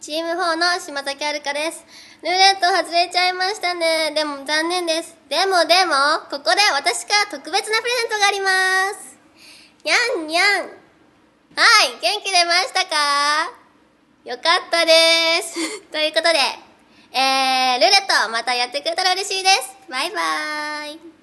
チーム4の島崎遥香です。ルーレット外れちゃいましたね。でも残念です。でもでも、ここで私から特別なプレゼントがあります。にゃんにゃん。はい、元気出ましたかよかったです。ということで、えー、ルーレットまたやってくれたら嬉しいです。バイバーイ。